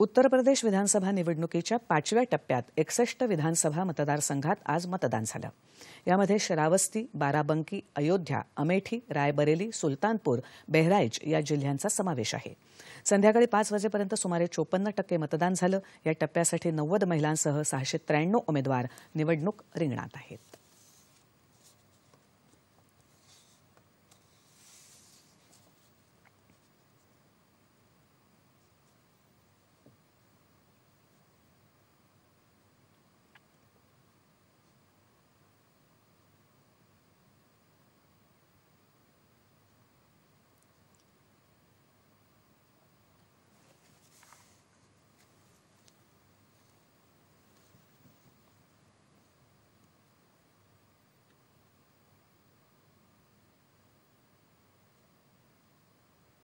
उत्तर प्रदेश विधानसभा निवडणुकीच्या पाचव्या टप्प्यात एकसष्ट विधानसभा मतदारसंघात आज मतदान झालं यामध्ये शरावस्ती बाराबंकी अयोध्या अमेठी रायबरेली सुलतानपूर बेहराईच या जिल्ह्यांचा समावेश आहे संध्याकाळी पाच वाजेपर्यंत सुमारे चोपन्न टक्के मतदान झालं या टप्प्यासाठी नव्वद महिलांसह सहाशे त्र्याण्णव उमेदवार निवडणूक रिंगणात आहेत